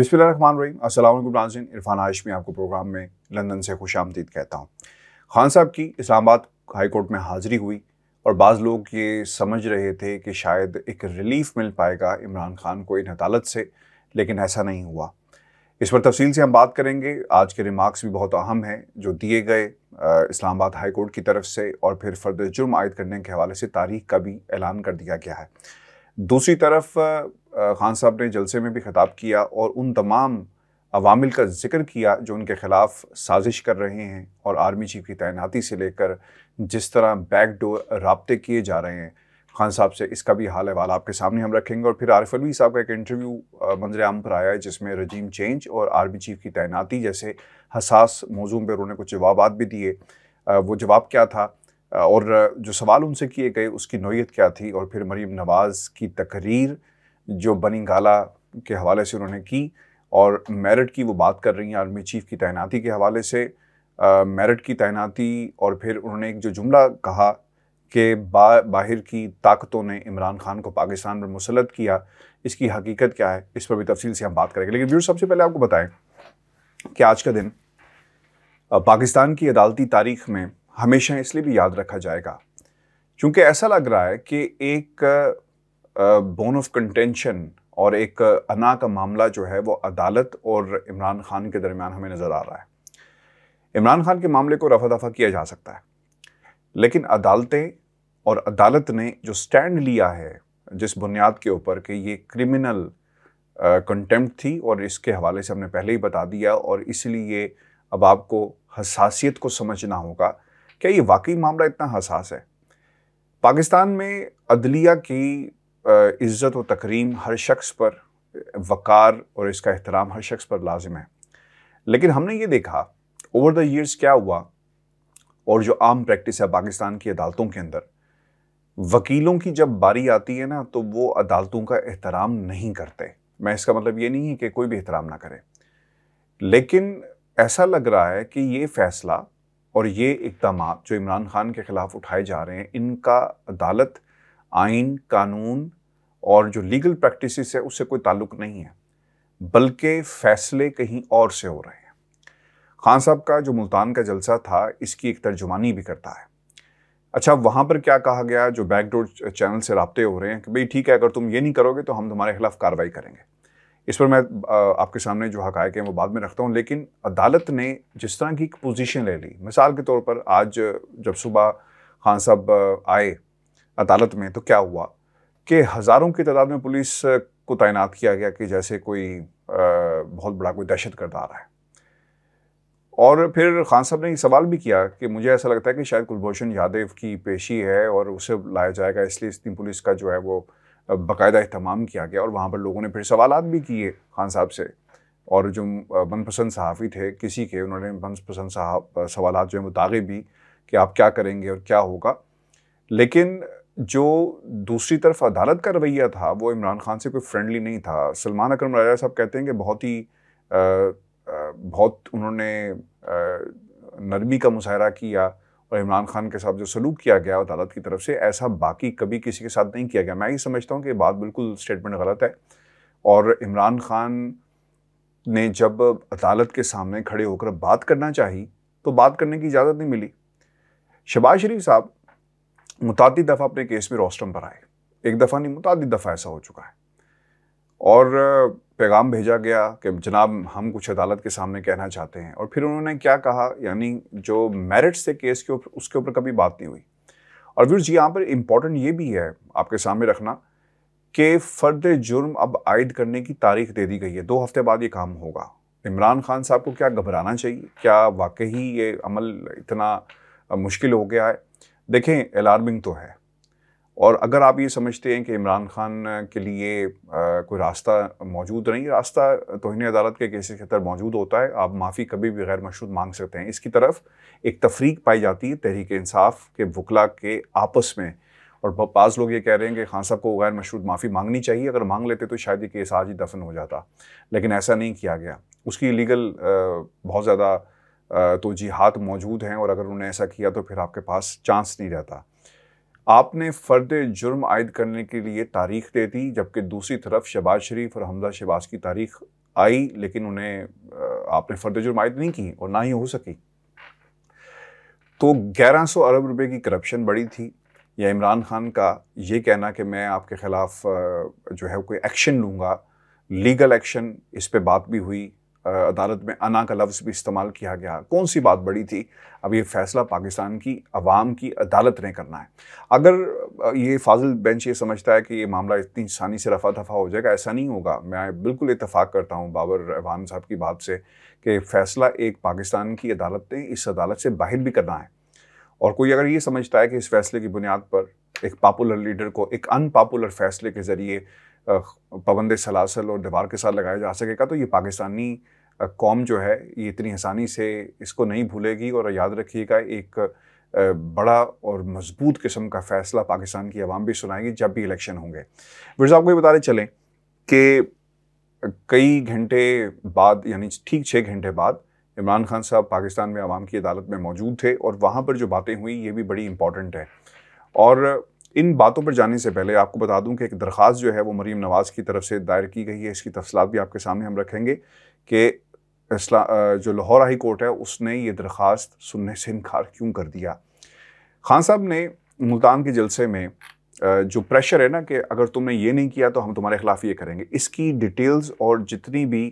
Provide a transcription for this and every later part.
बिस्मिल्लाहमान रहीम असलम नाजिन इरफान आशमी आपको प्रोग्राम में लंदन से खुश आमदीद कहता हूँ खान साहब की इस्लामाबाद हाई कोर्ट में हाज़िरी हुई और बाज़ लोग ये समझ रहे थे कि शायद एक रिलीफ़ मिल पाएगा इमरान खान को इन अदालत से लेकिन ऐसा नहीं हुआ इस पर तफसील से हम बात करेंगे आज के रिमार्क्स भी बहुत अहम हैं जो दिए गए इस्लामाबाद हाई कोर्ट की तरफ से और फिर फर्द जुर्म आयद करने के हवाले से तारीख का भी ऐलान कर दिया गया है दूसरी तरफ खान साहब ने जलसे में भी ख़ताब किया और उन तमाम अवामिल का जिक्र किया जो उनके ख़िलाफ़ साजिश कर रहे हैं और आर्मी चीफ की तैनाती से लेकर जिस तरह बैक डोर रबते किए जा रहे हैं खान साहब से इसका भी हाल अवाल आपके सामने हम रखेंगे और फिर आरिफ अलवी साहब का एक इंटरव्यू मंजर आम पर आया है जिसमें रजीम चेंज और आर्मी चीफ की तैनाती जैसे हसास मौजूम पर उन्होंने कुछ जवाब भी दिए वो जवाब क्या था और जो सवाल उनसे किए गए उसकी नोयत क्या थी और फिर मरीम नवाज़ की तकरीर जो गाला के हवाले से उन्होंने की और मेरिट की वो बात कर रही हैं आर्मी चीफ की तैनाती के हवाले से मेरिट की तैनाती और फिर उन्होंने एक जो जुमला कहा कि बा, बाहर की ताकतों ने इमरान खान को पाकिस्तान पर मुसलत किया इसकी हकीकत क्या है इस पर भी तफसील से हम बात करेंगे लेकिन व्यू सबसे पहले आपको बताएं कि आज का दिन पाकिस्तान की अदालती तारीख में हमेशा इसलिए भी याद रखा जाएगा क्योंकि ऐसा लग रहा है कि एक बोन ऑफ कंटेंशन और एक अना का मामला जो है वो अदालत और इमरान खान के दरमियान हमें नज़र आ रहा है इमरान खान के मामले को रफा दफा किया जा सकता है लेकिन अदालतें और अदालत ने जो स्टैंड लिया है जिस बुनियाद के ऊपर कि ये क्रिमिनल कंटेंप्ट थी और इसके हवाले से हमने पहले ही बता दिया और इसलिए अब आपको हसासीत को समझना होगा क्या ये वाकई मामला इतना हसास है पाकिस्तान में अदलिया की इज़्ज़त व तकरीम हर शख्स पर वक़ार और इसका एहतराम हर शख्स पर लाजिम है लेकिन हमने ये देखा ओवर द ईयर्स क्या हुआ और जो आम प्रैक्टिस है पाकिस्तान की अदालतों के अंदर वकीलों की जब बारी आती है ना तो वो अदालतों का एहतराम नहीं करते मैं इसका मतलब ये नहीं है कि कोई भी एहतराम ना करे लेकिन ऐसा लग रहा है कि ये फ़ैसला और ये इकदाम जो इमरान खान के ख़िलाफ़ उठाए जा रहे हैं इनका अदालत आइन कानून और जो लीगल प्रैक्टिस है उससे कोई ताल्लुक नहीं है बल्कि फैसले कहीं और से हो रहे हैं खान साहब का जो मुल्तान का जलसा था इसकी एक तर्जुमानी भी करता है अच्छा वहाँ पर क्या कहा गया जो बैकडोर चैनल से रबते हो रहे हैं कि भाई ठीक है अगर तुम ये नहीं करोगे तो हम तुम्हारे खिलाफ कार्रवाई करेंगे इस पर मैं आपके सामने जो हकायक हैं वो बाद में रखता हूँ लेकिन अदालत ने जिस तरह की एक पोजीशन ले ली मिसाल के तौर पर आज जब सुबह खान साहब आए अदालत में तो क्या हुआ कि हज़ारों की तादाद में पुलिस को तैनात किया गया कि जैसे कोई आ, बहुत बड़ा कोई दहशत गर्द आ रहा है और फिर खान साहब ने ये सवाल भी किया कि मुझे ऐसा लगता है कि शायद कुलभूषण यादव की पेशी है और उसे लाया जाएगा इसलिए दिन पुलिस का जो है वो बाकायदा अहतमाम किया गया और वहाँ पर लोगों ने फिर सवाल भी किए खान साहब से और जो मनपसंद सहाफ़ी थे किसी के उन्होंने मनपसंद सवाल जो है वो दागे भी कि आप क्या करेंगे और क्या होगा लेकिन जो दूसरी तरफ अदालत का रवैया था वो इमरान खान से कोई फ्रेंडली नहीं था सलमान अकरम राजा साहब कहते हैं कि बहुत ही आ, बहुत उन्होंने नरमी का मुशाहरा किया और इमरान खान के साथ जो सलूक किया गया अदालत की तरफ से ऐसा बाकी कभी किसी के साथ नहीं किया गया मैं ये समझता हूँ कि बात बिल्कुल स्टेटमेंट गलत है और इमरान खान ने जब अदालत के सामने खड़े होकर बात करना चाहिए तो बात करने की इजाज़त नहीं मिली शबाज शरीफ साहब मुतद दफ़ा अपने केस में रोस्टम पर आए एक दफ़ा नहीं मुतद दफ़ा ऐसा हो चुका है और पैगाम भेजा गया कि जनाब हम कुछ अदालत के सामने कहना चाहते हैं और फिर उन्होंने क्या कहा यानी जो मेरिट्स थे केस के ऊपर उसके ऊपर कभी बात नहीं हुई और जी यहाँ पर इम्पॉर्टेंट ये भी है आपके सामने रखना कि फ़र्द जुर्म अब आयद करने की तारीख दे दी गई है दो हफ्ते बाद ये काम होगा इमरान खान साहब को क्या घबराना चाहिए क्या वाकई ये अमल इतना मुश्किल हो गया है देखें अलार्मिंग तो है और अगर आप ये समझते हैं कि इमरान खान के लिए आ, कोई रास्ता मौजूद नहीं रास्ता तोहनी अदालत के केसेस के तहत मौजूद होता है आप माफ़ी कभी भी गैर मशरूद मांग सकते हैं इसकी तरफ एक तफरीक पाई जाती है तहरीक इंसाफ के वकला के आपस में और बाज़ लोग ये कह रहे हैं कि खान साहब को गैर मशरूद माफ़ी मांगनी चाहिए अगर मांग लेते तो शायद ये केस आज ही दफन हो जाता लेकिन ऐसा नहीं किया गया उसकी लीगल बहुत ज़्यादा तो जी हाथ मौजूद हैं और अगर उन्होंने ऐसा किया तो फिर आपके पास चांस नहीं रहता आपने फ़र्द जुर्म आयद करने के लिए तारीख दे दी जबकि दूसरी तरफ शबाज शरीफ और हमजा शबाज की तारीख आई लेकिन उन्हें आपने फ़र्द जुर्म आयद नहीं की और ना ही हो सकी तो 1100 अरब रुपए की करप्शन बढ़ी थी या इमरान खान का ये कहना कि मैं आपके ख़िलाफ़ जो है कोई एक्शन लूँगा लीगल एक्शन इस पर बात भी हुई अदालत में अना का लफ्ज़ भी इस्तेमाल किया गया कौन सी बात बड़ी थी अब ये फ़ैसला पाकिस्तान की आवाम की अदालत ने करना है अगर ये फाजिल बेंच ये समझता है कि ये मामला इतनी आसानी से रफा दफ़ा हो जाएगा ऐसा नहीं होगा मैं बिल्कुल इतफाक़ करता हूँ बाबर रहमान साहब की बात से कि फ़ैसला एक पाकिस्तान की अदालत ने इस अदालत से बाहर भी करना है और कोई अगर ये समझता है कि इस फैसले की बुनियाद पर एक पॉपुलर लीडर को एक अनपॉपुलर फैसले के ज़रिए पबंद सलासल और दीवार के साथ लगाया जा सकेगा तो ये पाकिस्तानी कौम जो है ये इतनी आसानी से इसको नहीं भूलेगी और याद रखिएगा एक बड़ा और मजबूत किस्म का फैसला पाकिस्तान की आवाम भी सुनाएगी जब भी इलेक्शन होंगे मिर्जा आपको ये रहे चलें कि कई घंटे बाद यानी ठीक छः घंटे बाद इमरान खान साहब पाकिस्तान में आवाम की अदालत में मौजूद थे और वहाँ पर जो बातें हुई ये भी बड़ी इम्पॉर्टेंट है और इन बातों पर जाने से पहले आपको बता दूं कि एक दरख्वास्त जो है वो मरीम नवाज़ की तरफ से दायर की गई है इसकी तफसलात भी आपके सामने हम रखेंगे कि जो लाहौर हाई कोर्ट है उसने ये दरख्वास्त सुनने से इनकार क्यों कर दिया खान साहब ने मुल्तान के जलसे में जो प्रेशर है ना कि अगर तुमने ये नहीं किया तो हम तुम्हारे ख़िलाफ़ ये करेंगे इसकी डिटेल्स और जितनी भी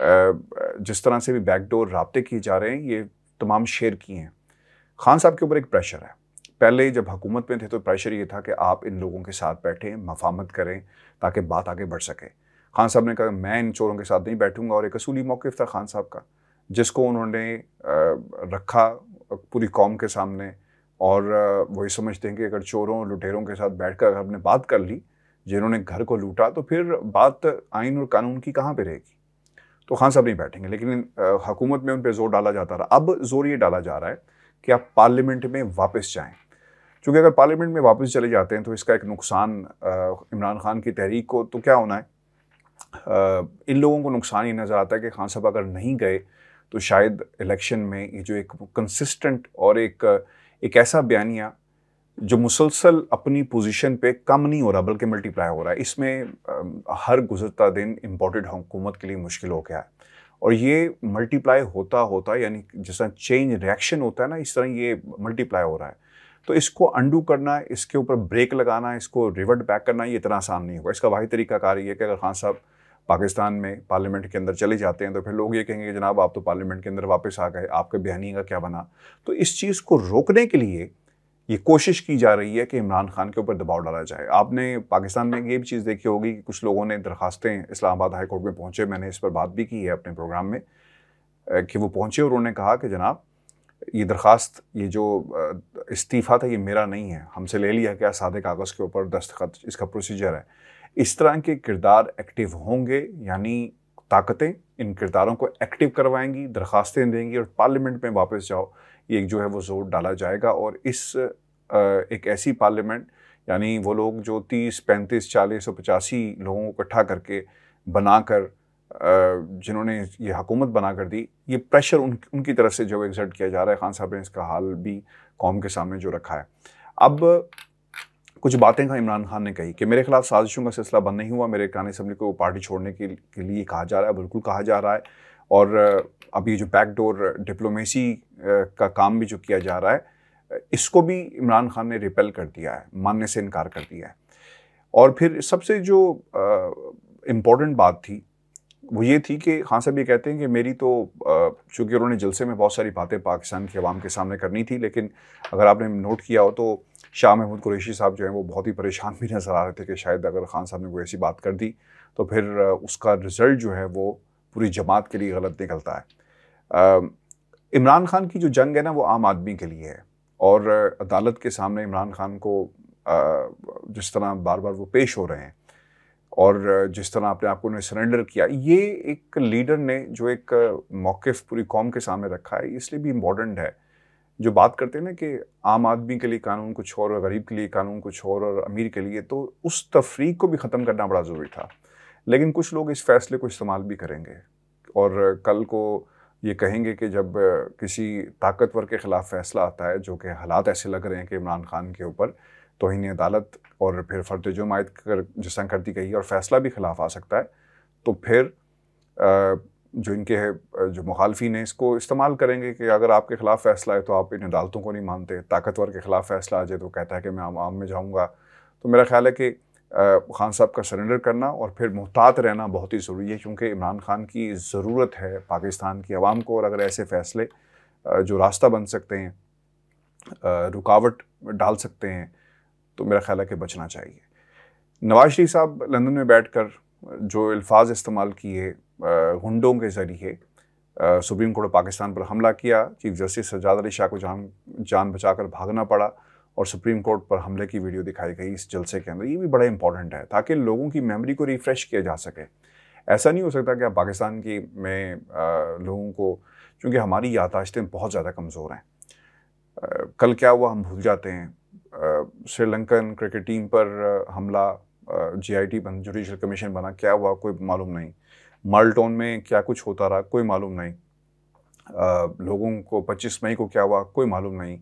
जिस तरह से भी बैकडोर रबते किए जा रहे हैं ये तमाम शेयर किए हैं खान साहब के ऊपर एक प्रेशर है पहले जब हुकूमत में थे तो प्रेशर ये था कि आप इन लोगों के साथ बैठें मफामत करें ताकि बात आगे बढ़ सके खान साहब ने कहा मैं इन चोरों के साथ नहीं बैठूंगा और एक असूली मौक़ था खान साहब का जिसको उन्होंने रखा पूरी कौम के सामने और वही समझते हैं कि अगर चोरों लुटेरों के साथ बैठ कर अगर हमने बात कर ली जिन्होंने घर को लूटा तो फिर बात आइन और कानून की कहाँ पर रहेगी तो खान साहब नहीं बैठेंगे लेकिन हकूमत में उन पर जोर डाला जाता रहा अब जोर ये डाला जा रहा है कि आप पार्लियामेंट में वापस जाएँ चूँकि अगर पार्लियामेंट में वापस चले जाते हैं तो इसका एक नुकसान इमरान खान की तहरीक को तो क्या होना है आ, इन लोगों को नुकसान ये नज़र आता है कि खान साहब अगर नहीं गए तो शायद इलेक्शन में ये जो एक कंसिस्टेंट और एक एक ऐसा बयानिया जो मुसलसल अपनी पोजीशन पे कम नहीं हो रहा बल्कि मल्टीप्लाई हो रहा है इसमें हर गुजरता दिन इम्पोर्टेड हुकूमत के लिए मुश्किल हो गया है और ये मल्टीप्लाई होता होता यानी जिस तरह चेंज रिएक्शन होता है ना इस तरह ये मल्टीप्लाई हो रहा है तो इसको अंडू करना इसके ऊपर ब्रेक लगाना इसको रिवर्ट बैक करना ये इतना आसान नहीं होगा इसका वाही तरीका कार ये कि अगर खान साहब पाकिस्तान में पार्लियामेंट के अंदर चले जाते हैं तो फिर लोग ये कहेंगे कि जनाब आप तो पार्लियामेंट के अंदर वापस आ गए आपके बयानी का क्या बना तो इस चीज़ को रोकने के लिए ये कोशिश की जा रही है कि इमरान खान के ऊपर दबाव डाला जाए आपने पाकिस्तान में ये भी चीज़ देखी होगी कि कुछ लोगों ने दरखास्तें इस्लामाबाद हाई कोर्ट में पहुंचे मैंने इस पर बात भी की है अपने प्रोग्राम में कि वो पहुंचे और उन्होंने कहा कि जनाब ये दरख्वास्त ये जो इस्तीफ़ा था ये मेरा नहीं है हमसे ले लिया क्या सादे कागज़ के ऊपर दस्तखत इसका प्रोसीजर है इस तरह के किरदार एक्टिव होंगे यानी ताकतें इन किरदारों को एक्टिव करवाएंगी दरखास्तें देंगी और पार्लियामेंट में वापस जाओ ये जो है वो जोर डाला जाएगा और इस एक ऐसी पार्लियामेंट यानी वो लोग जो तीस पैंतीस चालीस और पचासी लोगों को इकट्ठा करके बनाकर जिन्होंने ये हकूमत बना कर दी ये प्रेशर उन उनकी तरफ से जो एग्जर्ट किया जा रहा है खान साहब ने इसका हाल भी कौम के सामने जो रखा है अब कुछ बातें का इमरान खान ने कही कि मेरे खिलाफ साजिशों का सिलसिला बंद नहीं हुआ मेरे कान असम्बली को पार्टी छोड़ने के, के लिए कहा जा रहा है बिल्कुल कहा जा रहा है और अब ये जो बैकडोर डिप्लोमेसी का काम भी जो किया जा रहा है इसको भी इमरान खान ने रिपेल कर दिया है मानने से इनकार कर दिया है और फिर सबसे जो इम्पोर्टेंट बात थी वो ये थी कि खान साहब ये कहते हैं कि मेरी तो चूँकि उन्होंने जलसे में बहुत सारी बातें पाकिस्तान के अवाम के सामने करनी थी लेकिन अगर आपने नोट किया हो तो शाह महमूद कुरेशी साहब जो हैं वो बहुत ही परेशान भी नज़र आ रहे थे कि शायद अगर खान साहब ने कोई ऐसी बात कर दी तो फिर उसका रिज़ल्ट जो है वो पूरी जमात के लिए गलत निकलता है इमरान खान की जो जंग है ना वो आम आदमी के लिए है और अदालत के सामने इमरान खान को जिस तरह बार बार वो पेश हो रहे हैं और जिस तरह आपने आपको उन्हें सरेंडर किया ये एक लीडर ने जो एक मौक़ पूरी कौम के सामने रखा है इसलिए भी इम्पोर्टेंट है जो बात करते हैं ना कि आम आदमी के लिए कानून कुछ और गरीब के लिए कानून कुछ और और अमीर के लिए तो उस तफरीक को भी ख़त्म करना बड़ा ज़रूरी था लेकिन कुछ लोग इस फैसले को इस्तेमाल भी करेंगे और कल को ये कहेंगे कि जब किसी ताकतवर के ख़िलाफ़ फैसला आता है जो कि हालात ऐसे लग रहे हैं कि इमरान खान के ऊपर तोहनी अदालत और फिर फ़र्द जुर्म आयद कर जो संकर्ती कही और फैसला भी खिलाफ आ सकता है तो फिर जो इनके जो मुखालफी हैं इसको इस्तेमाल करेंगे कि अगर आपके ख़िलाफ़ फैसला है तो आप इन अदालतों को नहीं मानते ताकतवर के ख़िलाफ़ फैसला आ जाए तो कहता है कि मैं आम आम में जाऊँगा तो मेरा ख्याल है कि खान साहब का सरेंडर करना और फिर मुहतात रहना बहुत ही ज़रूरी है क्योंकि इमरान खान की ज़रूरत है पाकिस्तान की आवाम को और अगर ऐसे फ़ैसले जो रास्ता बन सकते हैं रुकावट डाल सकते हैं तो मेरा ख्याल है कि बचना चाहिए नवाज शरीफ साहब लंदन में बैठ कर जो अल्फाज इस्तेमाल किए हुडों के ज़रिए सुप्रीम कोर्ट ऑफ पाकिस्तान पर हमला किया चीफ जस्टिस सजाद अली शाह को जान जान बचा कर भागना पड़ा और सुप्रीम कोर्ट पर हमले की वीडियो दिखाई गई इस जलसे के अंदर ये भी बड़ा इंपॉर्टेंट है ताकि लोगों की मेमोरी को रिफ़्रेश किया जा सके ऐसा नहीं हो सकता कि आप पाकिस्तान की में लोगों को क्योंकि हमारी यादाश्तें बहुत ज़्यादा कमज़ोर हैं कल क्या हुआ हम भूल जाते हैं श्रीलंकन क्रिकेट टीम पर हमला टी बन जुडिशल कमीशन बना क्या हुआ कोई मालूम नहीं माल्टोन में क्या कुछ होता रहा कोई मालूम नहीं आ, लोगों को 25 मई को क्या हुआ कोई मालूम नहीं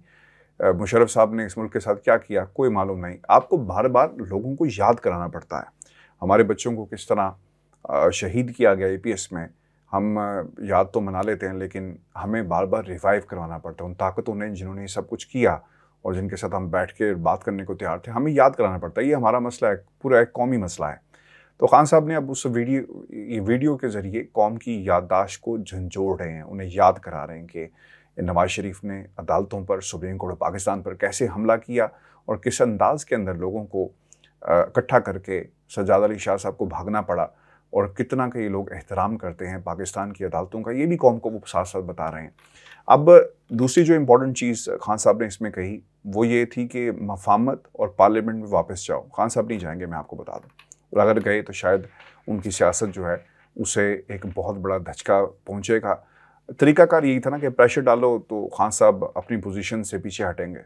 मुशरफ साहब ने इस मुल्क के साथ क्या किया कोई मालूम नहीं आपको बार बार लोगों को याद कराना पड़ता है हमारे बच्चों को किस तरह शहीद किया गया एस में हम याद तो मना लेते हैं लेकिन हमें बार बार रिवाइव करवाना पड़ता है उन ताकतों ने जिन्होंने सब कुछ किया और जिनके साथ हम बैठ के बात करने को तैयार थे हमें याद कराना पड़ता है ये हमारा मसला है पूरा एक कौमी मसला है तो खान साहब ने अब उस वीडियो ये वीडियो के ज़रिए कौम की याददाश्त को झंझोड़ रहे हैं उन्हें याद करा रहे हैं कि नवाज शरीफ ने अदालतों पर सुप्रीम कोर्ट ऑफ पाकिस्तान पर कैसे हमला किया और किस अंदाज के अंदर लोगों को इकट्ठा करके सजाद अली शाह साहब को भागना पड़ा और कितना ये लोग एहतराम करते हैं पाकिस्तान की अदालतों का ये भी कौम को वो साथ साथ बता रहे हैं अब दूसरी जो इम्पोर्टेंट चीज़ खान साहब ने इसमें कही वो ये थी कि मफामत और पार्लियामेंट में वापस जाओ खान साहब नहीं जाएंगे मैं आपको बता दूँ और अगर गए तो शायद उनकी सियासत जो है उसे एक बहुत बड़ा धचका पहुँचेगा तरीकाकार यही था ना कि प्रेशर डालो तो खान साहब अपनी पोजीशन से पीछे हटेंगे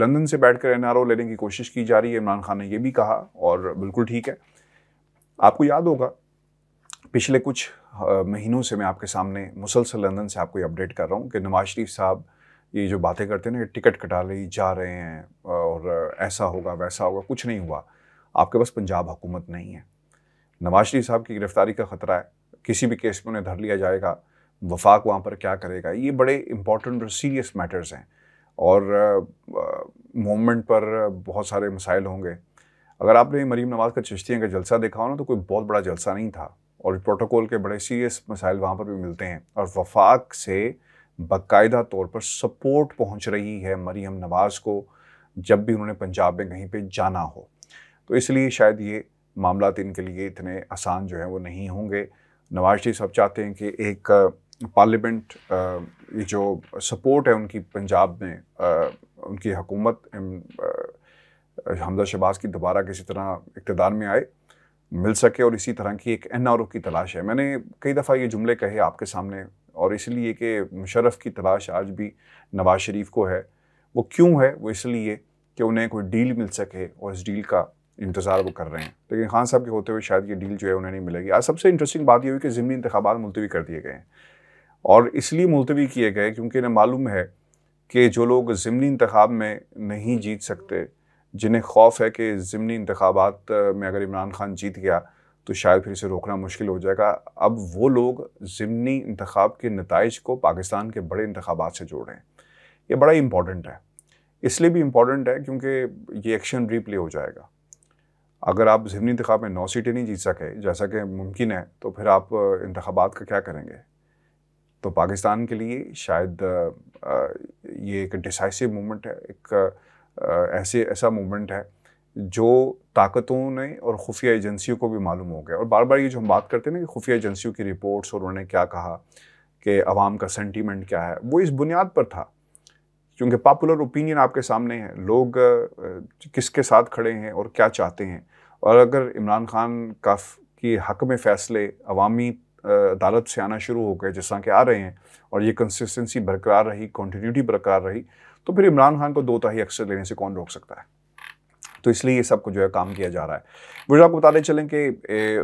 लंदन से बैठकर एनआरओ लेने की कोशिश की जा रही है इमरान खान ने यह भी कहा और बिल्कुल ठीक है आपको याद होगा पिछले कुछ महीनों से मैं आपके सामने मुसलसल लंदन से आपको अपडेट कर रहा हूँ कि नवाज शरीफ साहब ये जो बातें करते हैं ना टिकट कटा ली जा रहे हैं और ऐसा होगा वैसा होगा कुछ नहीं हुआ आपके पास पंजाब हुकूमत नहीं है नवाज शरीफ साहब की गिरफ़्तारी का ख़तरा है किसी भी केस में उन्हें धर लिया जाएगा वफाक वहाँ पर क्या करेगा ये बड़े इंपॉर्टेंट और सीरियस मैटर्स हैं और मोमेंट पर बहुत सारे मसाइल होंगे अगर आपने मरीम नवाज़ का चश्तियाँ का जलसा देखा हो ना तो कोई बहुत बड़ा जलसा नहीं था और प्रोटोकॉल के बड़े सीरियस मसाइल वहाँ पर भी मिलते हैं और वफाक से बाकायदा तौर पर सपोर्ट पहुँच रही है मरीम नवाज़ को जब भी उन्होंने पंजाब में कहीं पर जाना हो तो इसलिए शायद ये मामला इनके लिए इतने आसान जो हैं वो नहीं होंगे नवाज शरीफ साहब चाहते हैं कि एक पार्लियामेंट जो सपोर्ट है उनकी पंजाब में उनकी हुकूमत हमजा शहबाज की दोबारा किसी तरह इकतदार में आए मिल सके और इसी तरह की एक एन की तलाश है मैंने कई दफ़ा ये जुमले कहे आपके सामने और इसलिए कि मुशरफ की तलाश आज भी नवाज शरीफ को है वो क्यों है वो इसलिए कि उन्हें कोई डील मिल सके और इस डील का इंतज़ार वो कर रहे हैं लेकिन खान साहब के होते हुए शायद ये डील जो है उन्हें नहीं मिलेगी आज सबसे इंटरेस्टिंग बात यह हुई कि ज़मनी इंतबात मुलतवी कर दिए गए हैं और इसलिए मुलतवी किए गए क्योंकि इन्हें मालूम है कि जो लोग ज़मनी इंतब में नहीं जीत सकते जिन्हें खौफ है कि ज़मनी इंतबात में अगर इमरान खान जीत गया तो शायद फिर इसे रोकना मुश्किल हो जाएगा अब वो लोग ज़मनी इंतखब के नतज को पाकिस्तान के बड़े इंतबात से जोड़ रहे हैं ये बड़ा इम्पॉर्टेंट है इसलिए भी इम्पॉर्टेंट है क्योंकि ये एक्शन रीप्ले हो जाएगा अगर आप ज़मनी इंतबा में नौ सीटें नहीं जीत सके जैसा कि मुमकिन है तो फिर आप इंतबात का क्या करेंगे तो पाकिस्तान के लिए शायद ये एक डिसाइसिव मोमेंट है एक ऐसे ऐसा मूवमेंट है जो ताकतों ने और खुफिया एजेंसियों को भी मालूम हो गया और बार बार ये जो हम बात करते हैं ना कि खुफिया एजेंसियों की रिपोर्ट्स और उन्होंने क्या कहा कि आवाम का सेंटीमेंट क्या है वो इस बुनियाद पर था क्योंकि पॉपुलर ओपिनियन आपके सामने है लोग किसके साथ खड़े हैं और क्या चाहते हैं और अगर इमरान खान का की हक में फैसले अवामी अदालत से आना शुरू हो गए जिस तरह के आ रहे हैं और ये कंसिस्टेंसी बरकरार रही कंटिन्यूटी बरकरार रही तो फिर इमरान खान को दो तहाई अक्सर लेने से कौन रोक सकता है तो इसलिए ये सब को जो है काम किया जा रहा है मुझे आपको बताते चलें कि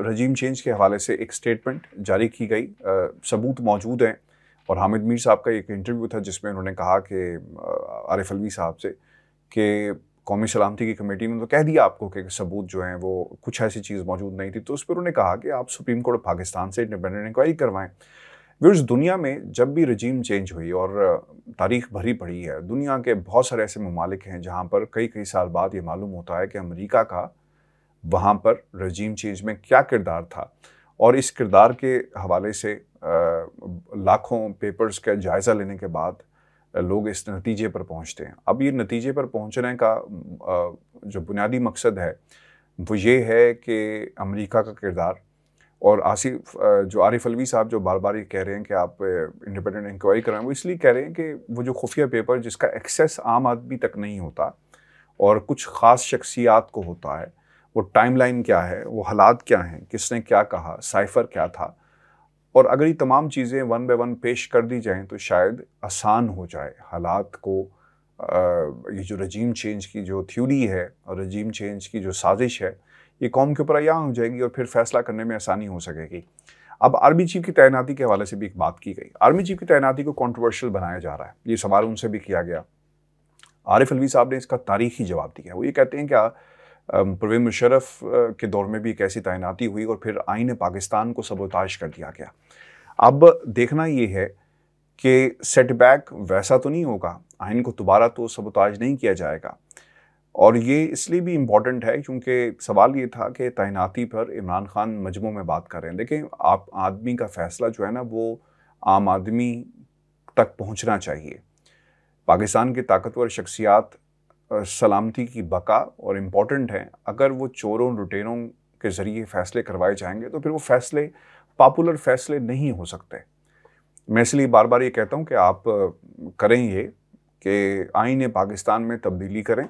रजीम चेंज के हवाले से एक स्टेटमेंट जारी की गई सबूत मौजूद हैं और हामिद मीर साहब का एक इंटरव्यू था जिसमें उन्होंने कहा कि आरिफ अलवी साहब से कि कौमी सलामती की कमेटी ने तो कह दिया आपको कि सबूत जो हैं वो कुछ ऐसी चीज़ मौजूद नहीं थी तो उस पर उन्होंने कहा कि आप सुप्रीम कोर्ट ऑफ पाकिस्तान से इंडिपेंडेंट इंक्वायरी करवाएं व्यूर्स दुनिया में जब भी रजीम चेंज हुई और तारीख भरी पड़ी है दुनिया के बहुत सारे ऐसे ममालिक हैं जहाँ पर कई कई साल बाद ये मालूम होता है कि अमेरिका का वहाँ पर रजीम चेंज में क्या किरदार था और इस किरदार के हवाले से लाखों पेपर्स का जायज़ा लेने के बाद लोग इस नतीजे पर पहुँचते हैं अब ये नतीजे पर पहुँचने का जो बुनियादी मकसद है वो ये है कि अमेरिका का किरदार और आसिफ जो आरिफ अलवी साहब जो बार बार ये कह रहे हैं कि आप इंडिपेंडेंट इंक्वायरी कराएं वो इसलिए कह रहे हैं कि वो जो खुफिया पेपर जिसका एक्सेस आम आदमी तक नहीं होता और कुछ ख़ास शख्सियात को होता है वो टाइमलाइन क्या है वो हालात क्या हैं किसने क्या कहा साइफ़र क्या था और अगर ये तमाम चीज़ें वन बाय वन पेश कर दी जाएँ तो शायद आसान हो जाए हालात को ये जो रजीम चेंज की जो थ्योरी है और रजीम चेंज की जो साजिश है ये कौम के ऊपर आयाम हो जाएगी और फिर फैसला करने में आसानी हो सकेगी अब आर्मी चीफ की तैनाती के हवाले से भी एक बात की गई आर्मी चीफ की तैनाती को कॉन्ट्रोवर्शियल बनाया जा रहा है ये सवाल उनसे भी किया गया आरिफ अलवी साहब ने इसका तारीखी जवाब दिया वो ये कहते हैं क्या प्रवीण मुशरफ के दौर में भी एक ऐसी तैनाती हुई और फिर आइन पाकिस्तान को सबोताज कर दिया गया अब देखना ये है कि सेटबैक वैसा तो नहीं होगा आइन को दोबारा तो सबोताज नहीं किया जाएगा और ये इसलिए भी इम्पॉर्टेंट है क्योंकि सवाल ये था कि तैनाती पर इमरान खान मजमू में बात कर रहे हैं देखें आप आदमी का फैसला जो है ना वो आम आदमी तक पहुंचना चाहिए पाकिस्तान की ताकतवर शख्सियात सलामती की बका और इम्पॉर्टेंट हैं अगर वो चोरों लुटेरों के ज़रिए फ़ैसले करवाए जाएंगे तो फिर वो फ़ैसले पॉपुलर फ़ैसले नहीं हो सकते मैं इसलिए बार बार ये कहता हूँ कि आप करें ये कि आइन पाकिस्तान में तब्दीली करें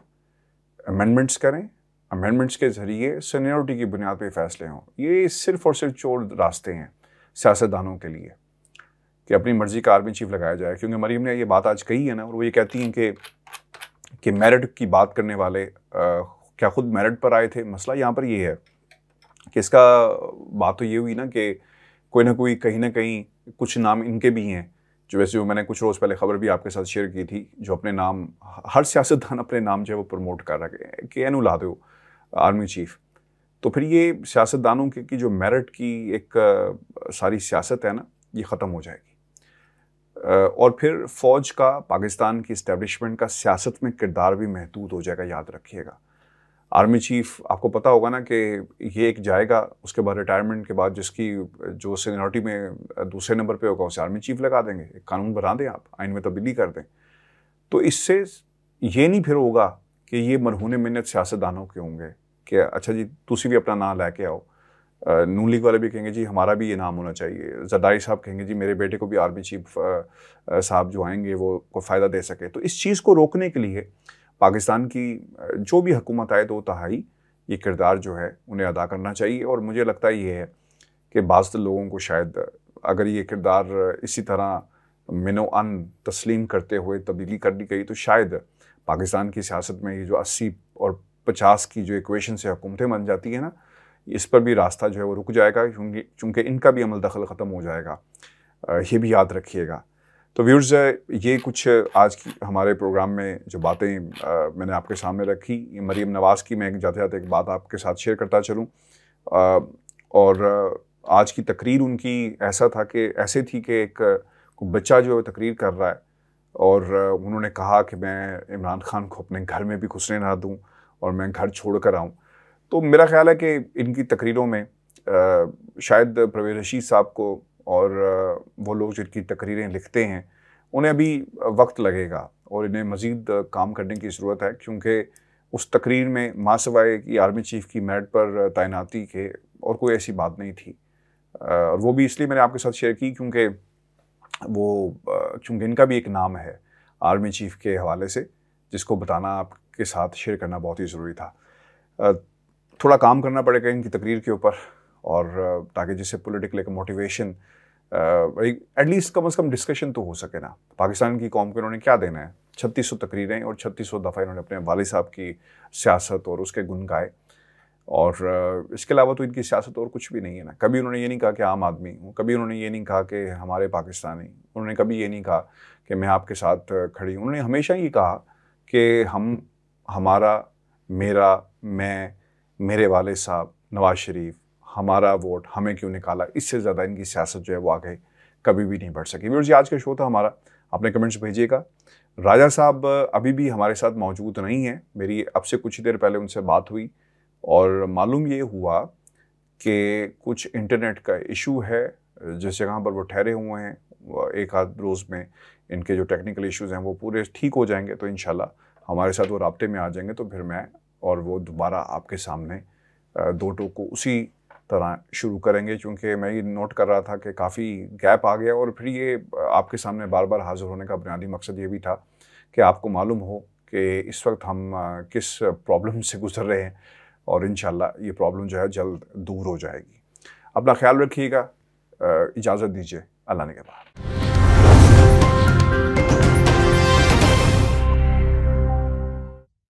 अमेंडमेंट्स करें अमेंडमेंट्स के ज़रिए सीनियरिटी की बुनियाद पर फैसले हों ये सिर्फ और सिर्फ चोर रास्ते हैं सियासतदानों के लिए कि अपनी मर्ज़ी का आर्मी चीफ लगाया जाए क्योंकि मरीम ने ये बात आज कही है ना और वो ये कहती हैं कि कि मेरिट की बात करने वाले आ, क्या ख़ुद मेरिट पर आए थे मसला यहाँ पर ये है कि इसका बात तो ये हुई ना कि कोई ना कोई कहीं ना कहीं कुछ नाम इनके भी हैं जो वैसे जो मैंने कुछ रोज़ पहले खबर भी आपके साथ शेयर की थी जो अपने नाम हर सियासतदान अपने नाम जो है वो प्रमोट कर रहा है के एन दो आर्मी चीफ तो फिर ये सियासतदानों की, जो मेरिट की एक सारी सियासत है ना ये ख़त्म हो जाएगी और फिर फ़ौज का पाकिस्तान की इस्टेबलिशमेंट का सियासत में किरदार भी महदूद हो जाएगा याद रखिएगा आर्मी चीफ आपको पता होगा ना कि ये एक जाएगा उसके बाद रिटायरमेंट के बाद जिसकी जो सीनियरिटी में दूसरे नंबर पे होगा उसे आर्मी चीफ लगा देंगे एक कानून बना दें आप आइन में तब्दीली कर दें तो इससे ये नहीं फिर होगा कि ये मरहून मिन्नत सियासतदानों के होंगे कि अच्छा जी तुसी भी अपना नाम लेके आओ नू लीग वाले भी कहेंगे जी हमारा भी ये नाम होना चाहिए जदारी साहब कहेंगे जी मेरे बेटे को भी आर्मी चीफ साहब जो आएंगे वो को फ़ायदा दे सके तो इस चीज़ को रोकने के लिए पाकिस्तान की जो भी हुकूमत आए तो तहाई ये किरदार जो है उन्हें अदा करना चाहिए और मुझे लगता ये है कि बाज़ लोगों को शायद अगर ये किरदार इसी तरह मिनो अन तस्लीम करते हुए तब्दीली कर दी गई तो शायद पाकिस्तान की सियासत में ये जो अस्सी और पचास की जो इक्वेशन से हुकूमतें बन जाती है ना इस पर भी रास्ता जो है वो रुक जाएगा क्योंकि चूँकि इनका भी अमल दखल ख़त्म हो जाएगा ये भी याद रखिएगा तो व्यूर्स ये कुछ आज की हमारे प्रोग्राम में जो बातें मैंने आपके सामने रखी मरीम नवाज़ की मैं जाते जाते एक बात आपके साथ शेयर करता चलूँ और आज की तकरीर उनकी ऐसा था कि ऐसे थी कि एक बच्चा जो है तकरीर कर रहा है और उन्होंने कहा कि मैं इमरान खान को अपने घर में भी घुसने ना दूँ और मैं घर छोड़ कर आऊँ तो मेरा ख्याल है कि इनकी तकरीरों में शायद परवेज रशीद साहब को और वो लोग जिनकी तकरीरें लिखते हैं उन्हें अभी वक्त लगेगा और इन्हें मज़ीद काम करने की ज़रूरत है क्योंकि उस तकरीर में मासवाए की आर्मी चीफ़ की मेरिट पर तैनाती के और कोई ऐसी बात नहीं थी और वो भी इसलिए मैंने आपके साथ शेयर की क्योंकि वो चूँकि इनका भी एक नाम है आर्मी चीफ़ के हवाले से जिसको बताना आपके साथ शेयर करना बहुत ही ज़रूरी था थोड़ा काम करना पड़ेगा इनकी तकरीर के ऊपर और ताकि जिससे पोलिटिकल एक मोटिवेशन एटलीस्ट कम अज़ कम डिस्कशन तो हो सके ना पाकिस्तान की कौम को इन्होंने क्या देना है छत्तीस सौ तकरीरें और छत्तीस सौ दफ़ा इन्होंने अपने वाले साहब की सियासत और उसके गुन गाए और इसके अलावा तो इनकी सियासत और कुछ भी नहीं है ना कभी उन्होंने ये नहीं कहा कि आम आदमी हूँ कभी उन्होंने ये नहीं कहा कि हमारे पाकिस्तानी उन्होंने कभी ये नहीं कहा कि मैं आपके साथ खड़ी हूँ उन्होंने हमेशा ये कहा कि हम हमारा मेरा मैं मेरे वाले साहब नवाज शरीफ हमारा वोट हमें क्यों निकाला इससे ज़्यादा इनकी सियासत जो है वो आगे कभी भी नहीं बढ़ सकी व्यवर जी आज का शो था हमारा अपने कमेंट्स भेजिएगा राजा साहब अभी भी हमारे साथ मौजूद नहीं हैं मेरी अब से कुछ ही देर पहले उनसे बात हुई और मालूम ये हुआ कि कुछ इंटरनेट का इशू है जिस जगह पर वो ठहरे हुए हैं एक आध रोज़ में इनके जो टेक्निकल इश्यूज़ हैं वो पूरे ठीक हो जाएंगे तो इन हमारे साथ वो रबते में आ जाएंगे तो फिर मैं और वो दोबारा आपके सामने दो टोक को उसी तरह शुरू करेंगे क्योंकि मैं ये नोट कर रहा था कि काफ़ी गैप आ गया और फिर ये आपके सामने बार बार हाजिर होने का बुनियादी मकसद ये भी था कि आपको मालूम हो कि इस वक्त हम किस प्रॉब्लम से गुजर रहे हैं और इन ये प्रॉब्लम जो है जल्द दूर हो जाएगी अपना ख्याल रखिएगा इजाज़त दीजिए अल्लाह ने के बाद